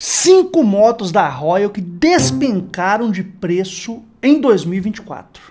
Cinco motos da Royal que despencaram de preço em 2024.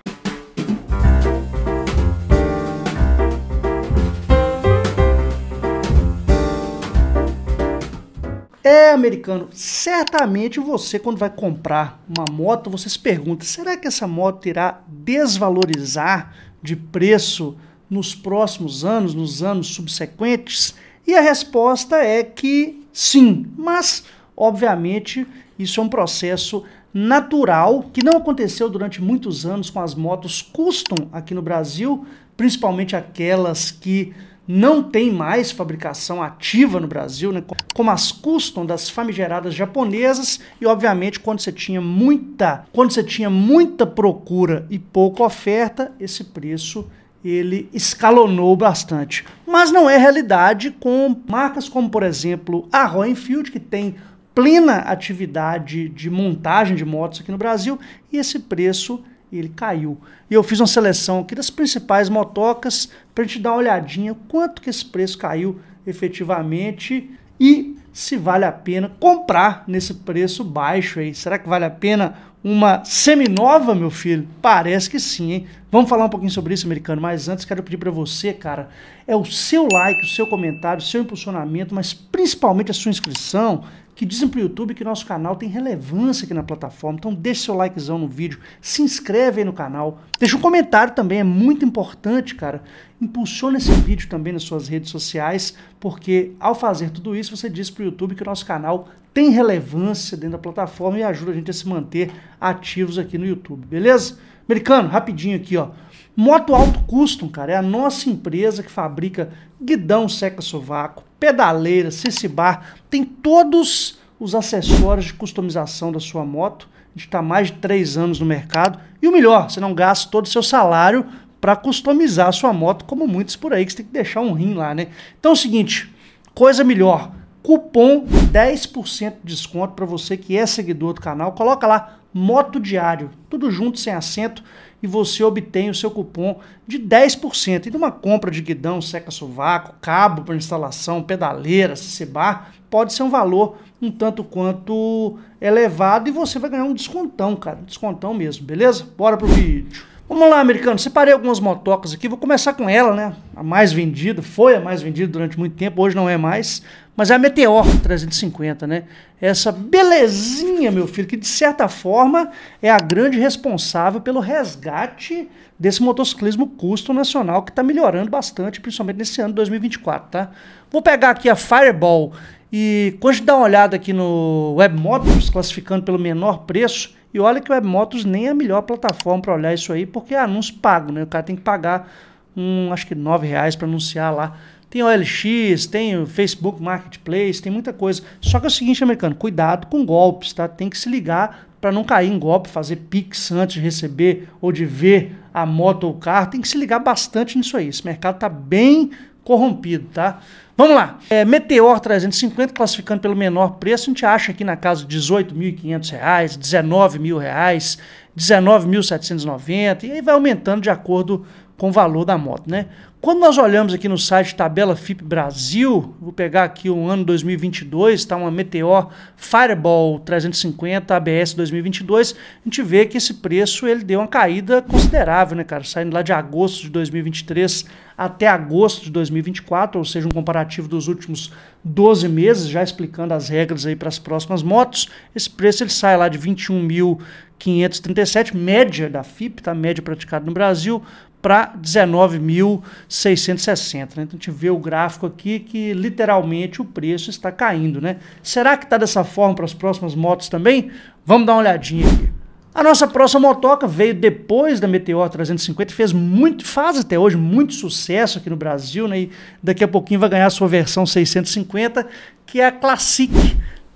É, americano, certamente você quando vai comprar uma moto, você se pergunta, será que essa moto irá desvalorizar de preço nos próximos anos, nos anos subsequentes? E a resposta é que sim, mas Obviamente, isso é um processo natural que não aconteceu durante muitos anos com as motos custom aqui no Brasil, principalmente aquelas que não tem mais fabricação ativa no Brasil, né? como as custom das famigeradas japonesas e obviamente quando você tinha muita, quando você tinha muita procura e pouca oferta, esse preço ele escalonou bastante. Mas não é realidade com marcas como por exemplo a Roenfield, que tem plena atividade de montagem de motos aqui no Brasil e esse preço ele caiu. E eu fiz uma seleção aqui das principais motocas para a gente dar uma olhadinha quanto que esse preço caiu efetivamente e se vale a pena comprar nesse preço baixo aí. Será que vale a pena uma seminova, meu filho? Parece que sim, hein? Vamos falar um pouquinho sobre isso, americano, mas antes quero pedir para você, cara, é o seu like, o seu comentário, o seu impulsionamento, mas principalmente a sua inscrição, que dizem para o YouTube que nosso canal tem relevância aqui na plataforma. Então deixa seu likezão no vídeo, se inscreve aí no canal, deixa um comentário também, é muito importante, cara. Impulsiona esse vídeo também nas suas redes sociais, porque ao fazer tudo isso, você diz para o YouTube que o nosso canal tem relevância dentro da plataforma e ajuda a gente a se manter ativos aqui no YouTube, beleza? Americano, rapidinho aqui, ó. Moto Alto Custom, cara, é a nossa empresa que fabrica guidão seca-sovaco, pedaleira, cicibar, tem todos os acessórios de customização da sua moto. A gente está mais de três anos no mercado. E o melhor, você não gasta todo o seu salário para customizar a sua moto, como muitos por aí, que você tem que deixar um rim lá, né? Então é o seguinte, coisa melhor cupom 10% de desconto para você que é seguidor do canal. Coloca lá Moto Diário, tudo junto sem assento e você obtém o seu cupom de 10%. E de uma compra de guidão, seca-sovaco, cabo para instalação, pedaleira, CCBAR, pode ser um valor um tanto quanto elevado e você vai ganhar um descontão, cara, descontão mesmo, beleza? Bora pro vídeo. Vamos lá, americano. Separei algumas motocas aqui. Vou começar com ela, né? A mais vendida, foi a mais vendida durante muito tempo, hoje não é mais. Mas é a Meteor 350, né? Essa belezinha, meu filho, que de certa forma é a grande responsável pelo resgate desse motociclismo custo nacional que está melhorando bastante, principalmente nesse ano de 2024, tá? Vou pegar aqui a Fireball e quando a gente dá uma olhada aqui no Web Motors, classificando pelo menor preço, e olha que o Webmotos nem é a melhor plataforma para olhar isso aí, porque é ah, anúncio pago, né? O cara tem que pagar um, acho que nove reais para anunciar lá. Tem OLX, tem o Facebook Marketplace, tem muita coisa. Só que é o seguinte, americano, cuidado com golpes, tá? Tem que se ligar para não cair em golpe, fazer pix antes de receber ou de ver a moto ou o carro. Tem que se ligar bastante nisso aí. Esse mercado tá bem corrompido, tá? Vamos lá. É, Meteor 350, classificando pelo menor preço, a gente acha aqui na casa de R$18.500, R$19.000, R$19.790, e aí vai aumentando de acordo com o valor da moto, né? Quando nós olhamos aqui no site Tabela FIP Brasil, vou pegar aqui o ano 2022, está uma Meteor Fireball 350 ABS 2022, a gente vê que esse preço ele deu uma caída considerável, né, cara? Saindo lá de agosto de 2023 até agosto de 2024, ou seja, um comparativo dos últimos 12 meses, já explicando as regras aí para as próximas motos. Esse preço ele sai lá de 21 mil 537, média da FIP, tá? média praticada no Brasil, para 19.660. Né? Então a gente vê o gráfico aqui que literalmente o preço está caindo. Né? Será que está dessa forma para as próximas motos também? Vamos dar uma olhadinha aqui. A nossa próxima motoca veio depois da Meteor 350 e fez muito, faz até hoje muito sucesso aqui no Brasil, né? E daqui a pouquinho vai ganhar a sua versão 650, que é a Classic.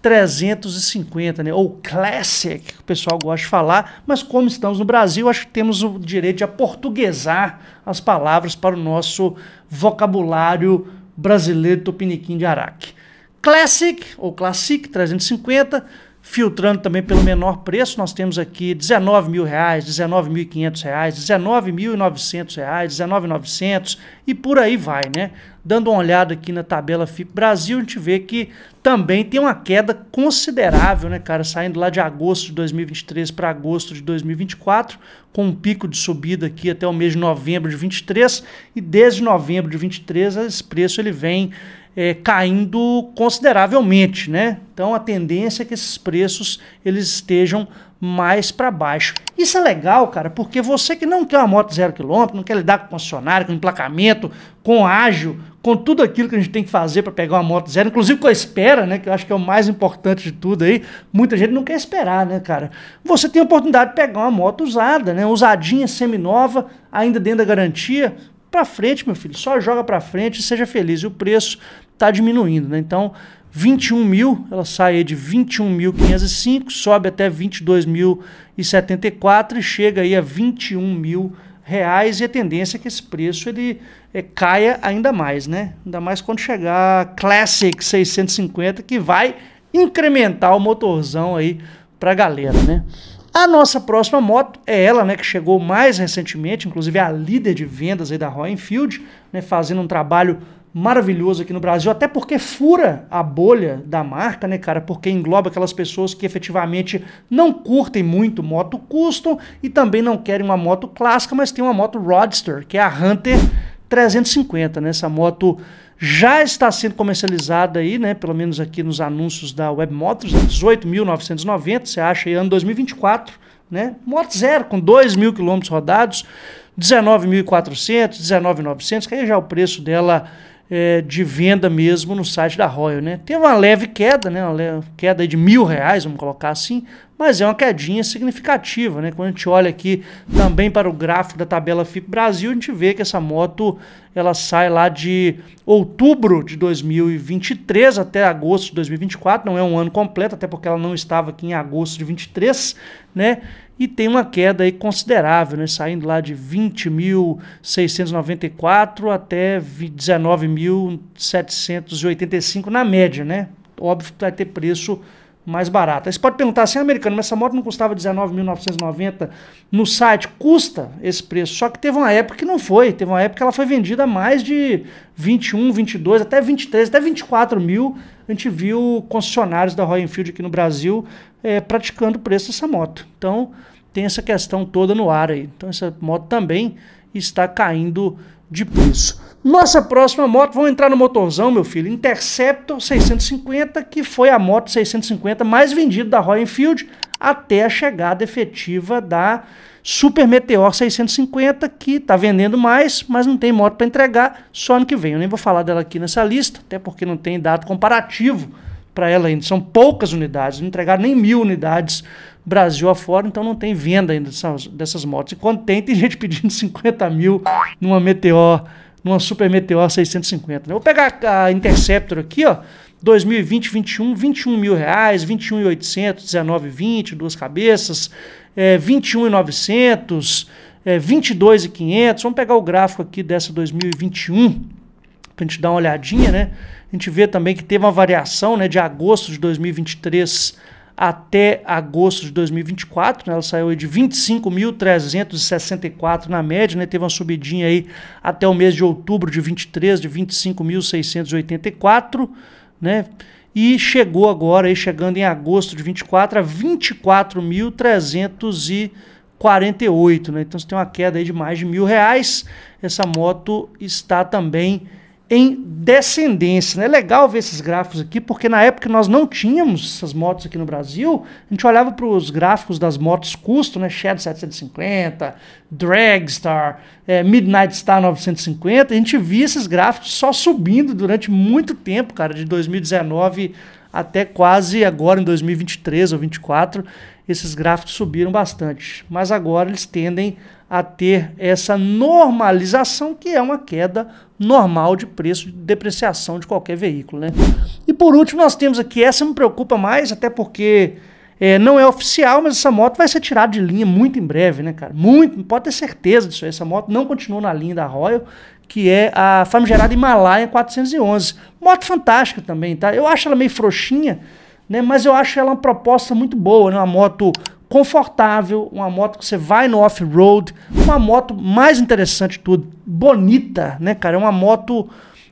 350, né? ou classic, que o pessoal gosta de falar, mas como estamos no Brasil, acho que temos o direito de aportuguesar as palavras para o nosso vocabulário brasileiro tupiniquim de Araque. Classic, ou Classic 350, filtrando também pelo menor preço, nós temos aqui 19 mil, R$19.500, R$19.900, R$19.900 e por aí vai, né? Dando uma olhada aqui na tabela FIP Brasil, a gente vê que também tem uma queda considerável, né, cara? Saindo lá de agosto de 2023 para agosto de 2024, com um pico de subida aqui até o mês de novembro de 23 e desde novembro de 23 esse preço ele vem é, caindo consideravelmente, né? Então a tendência é que esses preços eles estejam mais para baixo. Isso é legal, cara, porque você que não quer uma moto zero quilômetro, não quer lidar com concessionário, com emplacamento, com ágil, com tudo aquilo que a gente tem que fazer para pegar uma moto zero, inclusive com a espera, né, que eu acho que é o mais importante de tudo aí. Muita gente não quer esperar, né, cara? Você tem a oportunidade de pegar uma moto usada, né, usadinha, seminova, ainda dentro da garantia, para frente, meu filho. Só joga para frente e seja feliz. E o preço está diminuindo, né? Então, 21 mil, ela sai de 21.505, sobe até 22.074 e chega aí a 21 mil reais e a é tendência é que esse preço ele é, caia ainda mais, né? Ainda mais quando chegar a Classic 650 que vai incrementar o motorzão aí para galera, né? A nossa próxima moto é ela, né, que chegou mais recentemente, inclusive é a líder de vendas aí da Royal Enfield, né, fazendo um trabalho maravilhoso aqui no Brasil, até porque fura a bolha da marca, né, cara? Porque engloba aquelas pessoas que efetivamente não curtem muito moto custom e também não querem uma moto clássica, mas tem uma moto Roadster, que é a Hunter 350, né? Essa moto já está sendo comercializada aí, né, pelo menos aqui nos anúncios da Web Motors, 18.990, você acha aí ano 2024, né? Moto zero, com 2 mil quilômetros rodados, 19.400, 19.900, que aí já é o preço dela é, de venda mesmo no site da Royal, né? Teve uma leve queda, né? Uma leve queda de mil reais, vamos colocar assim, mas é uma quedinha significativa, né? Quando a gente olha aqui também para o gráfico da tabela FIP Brasil, a gente vê que essa moto ela sai lá de outubro de 2023 até agosto de 2024, não é um ano completo, até porque ela não estava aqui em agosto de 23, né? e tem uma queda aí considerável, né? saindo lá de 20.694 até 19.785 na média, né? Óbvio que vai ter preço mais barato. Aí você pode perguntar assim, americano, mas essa moto não custava 19.990 no site? Custa esse preço, só que teve uma época que não foi, teve uma época que ela foi vendida a mais de 21, 22, até 23, até 24 mil. A gente viu concessionários da Royal Enfield aqui no Brasil é, praticando o preço dessa moto. Então, tem essa questão toda no ar aí. Então essa moto também está caindo de preço. Nossa próxima moto, vamos entrar no motorzão, meu filho, Interceptor 650, que foi a moto 650 mais vendida da Royal Enfield até a chegada efetiva da Super Meteor 650, que está vendendo mais, mas não tem moto para entregar só ano que vem. Eu nem vou falar dela aqui nessa lista, até porque não tem dado comparativo para ela ainda. São poucas unidades, não entregaram nem mil unidades Brasil afora, então não tem venda ainda dessas, dessas motos. E quando tem, tem gente pedindo 50 mil numa Meteor, numa Super Meteor 650. Né? Vou pegar a Interceptor aqui, ó. 2020, 21, 21 mil reais, 21,800, 19, 20, duas cabeças, é, 21,900, é, 22,500. Vamos pegar o gráfico aqui dessa 2021, para a gente dar uma olhadinha, né? A gente vê também que teve uma variação né, de agosto de 2023 até agosto de 2024, né, ela saiu de 25.364 na média, né, teve uma subidinha aí até o mês de outubro de 23 de 25.684, né? E chegou agora aí chegando em agosto de 24 a 24.348, né? Então você tem uma queda aí de mais de mil reais. Essa moto está também em descendência. Né? É legal ver esses gráficos aqui, porque na época nós não tínhamos essas motos aqui no Brasil, a gente olhava para os gráficos das motos custo, né? Shadow 750, Dragstar, é, Midnight Star 950, a gente via esses gráficos só subindo durante muito tempo, cara, de 2019 até quase agora em 2023 ou 2024, esses gráficos subiram bastante. Mas agora eles tendem a ter essa normalização, que é uma queda normal de preço de depreciação de qualquer veículo. Né? E por último, nós temos aqui, essa me preocupa mais, até porque é, não é oficial, mas essa moto vai ser tirada de linha muito em breve, né, cara? Muito, pode ter certeza disso aí. Essa moto não continua na linha da Royal, que é a famigerada Himalaia 411. Moto fantástica também, tá? Eu acho ela meio frouxinha, né? Mas eu acho ela uma proposta muito boa, né? Uma moto confortável, uma moto que você vai no off-road, uma moto mais interessante de tudo, bonita, né, cara? É uma moto,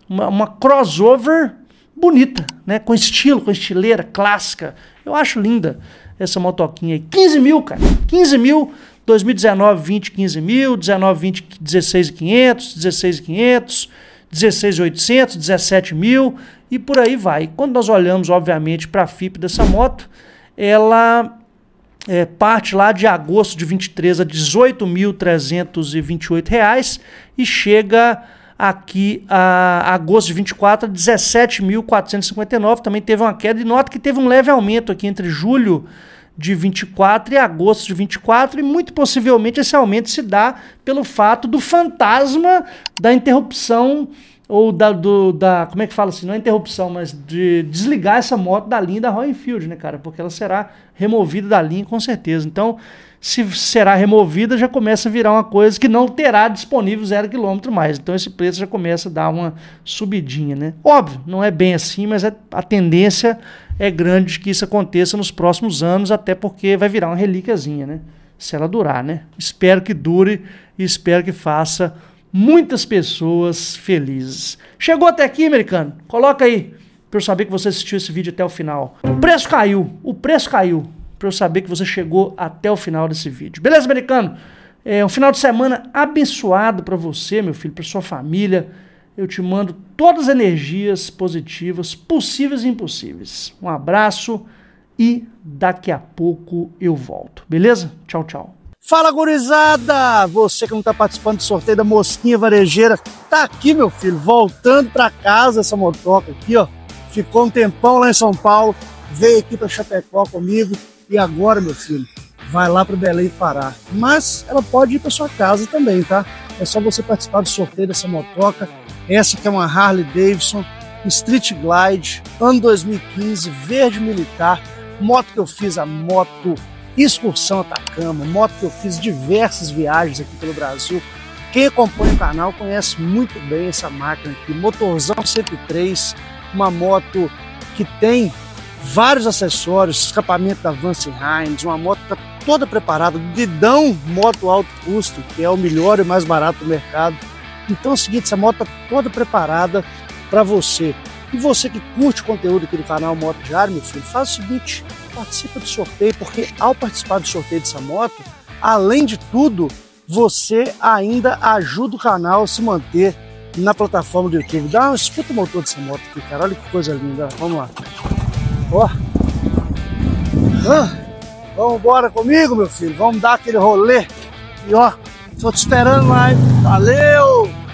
uma, uma crossover bonita, né? Com estilo, com estileira clássica, eu acho linda essa motoquinha aí. 15 mil, cara. 15 mil. 2019, 20, 15 mil. 19, 20, 16, 500. 16, 500. 16, 800. 17 mil. E por aí vai. Quando nós olhamos, obviamente, para a FIP dessa moto, ela é, parte lá de agosto de 23 a R$ 18.328 e chega aqui a agosto de 24, 17.459. Também teve uma queda. E nota que teve um leve aumento aqui entre julho de 24 e agosto de 24, e muito possivelmente esse aumento se dá pelo fato do fantasma da interrupção ou da, do, da, como é que fala assim, não é interrupção, mas de desligar essa moto da linha da Royal Field né, cara? Porque ela será removida da linha com certeza. Então, se será removida, já começa a virar uma coisa que não terá disponível zero quilômetro mais. Então, esse preço já começa a dar uma subidinha, né? Óbvio, não é bem assim, mas é, a tendência é grande de que isso aconteça nos próximos anos, até porque vai virar uma relíquiazinha, né? Se ela durar, né? Espero que dure e espero que faça muitas pessoas felizes. Chegou até aqui, americano? Coloca aí para eu saber que você assistiu esse vídeo até o final. O preço caiu, o preço caiu para eu saber que você chegou até o final desse vídeo. Beleza, americano? É um final de semana abençoado para você, meu filho, para sua família. Eu te mando todas as energias positivas possíveis e impossíveis. Um abraço e daqui a pouco eu volto. Beleza? Tchau, tchau. Fala gurizada! Você que não está participando do sorteio da mosquinha varejeira, tá aqui, meu filho, voltando para casa essa motoca aqui, ó. Ficou um tempão lá em São Paulo, veio aqui para Chapecó comigo e agora, meu filho, vai lá para Belém Pará. Mas ela pode ir para sua casa também, tá? É só você participar do sorteio dessa motoca. Essa que é uma Harley Davidson Street Glide, ano 2015, verde militar, moto que eu fiz a moto excursão Atacama, moto que eu fiz diversas viagens aqui pelo Brasil. Quem acompanha o canal conhece muito bem essa máquina aqui, motorzão 103, uma moto que tem vários acessórios, escapamento da Vance Hines, uma moto que tá toda preparada, Didão Moto Alto Custo, que é o melhor e mais barato do mercado. Então é o seguinte, essa moto tá toda preparada para você. E você que curte o conteúdo aqui do canal Moto Diário, meu filho, faz o seguinte, participa do sorteio, porque ao participar do sorteio dessa moto, além de tudo, você ainda ajuda o canal a se manter na plataforma do YouTube. Dá uma escuta o motor dessa moto aqui, cara. Olha que coisa linda. Vamos lá. Ó. Ah. Vamos embora comigo, meu filho. Vamos dar aquele rolê. E ó, tô te esperando lá, hein? Valeu!